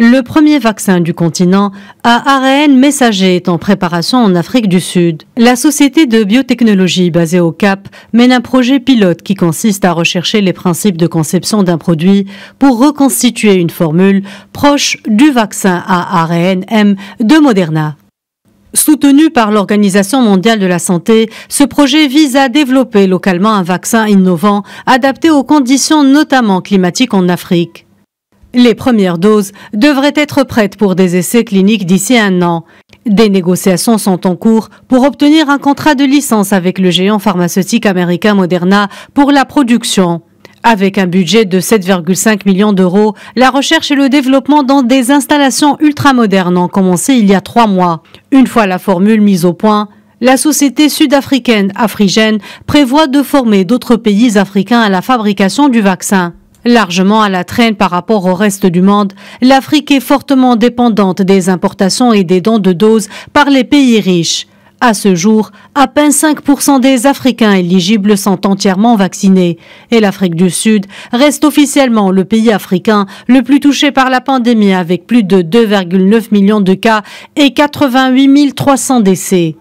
Le premier vaccin du continent à ARN messager est en préparation en Afrique du Sud. La société de biotechnologie basée au Cap mène un projet pilote qui consiste à rechercher les principes de conception d'un produit pour reconstituer une formule proche du vaccin à ARN-M de Moderna. Soutenu par l'Organisation mondiale de la santé, ce projet vise à développer localement un vaccin innovant adapté aux conditions notamment climatiques en Afrique. Les premières doses devraient être prêtes pour des essais cliniques d'ici un an. Des négociations sont en cours pour obtenir un contrat de licence avec le géant pharmaceutique américain Moderna pour la production. Avec un budget de 7,5 millions d'euros, la recherche et le développement dans des installations ultramodernes ont commencé il y a trois mois. Une fois la formule mise au point, la société sud-africaine Afrigène prévoit de former d'autres pays africains à la fabrication du vaccin. Largement à la traîne par rapport au reste du monde, l'Afrique est fortement dépendante des importations et des dons de doses par les pays riches. À ce jour, à peine 5% des Africains éligibles sont entièrement vaccinés et l'Afrique du Sud reste officiellement le pays africain le plus touché par la pandémie avec plus de 2,9 millions de cas et 88 300 décès.